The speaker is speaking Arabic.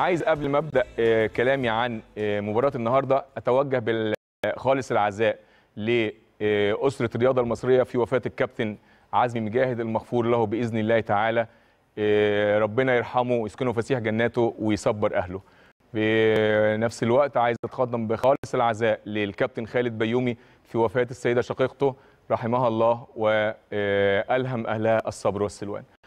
عايز قبل ما ابدا آه، كلامي عن آه، مباراه النهارده اتوجه بالخالص آه، العزاء لاسره الرياضه المصريه في وفاه الكابتن عزمي مجاهد المغفور له باذن الله تعالى ربنا يرحمه ويسكنه فسيح جناته ويصبر اهله في نفس الوقت عايز اتقدم بخالص العزاء للكابتن خالد بيومي في وفاه السيده شقيقته رحمها الله والهم اهلها الصبر والسلوان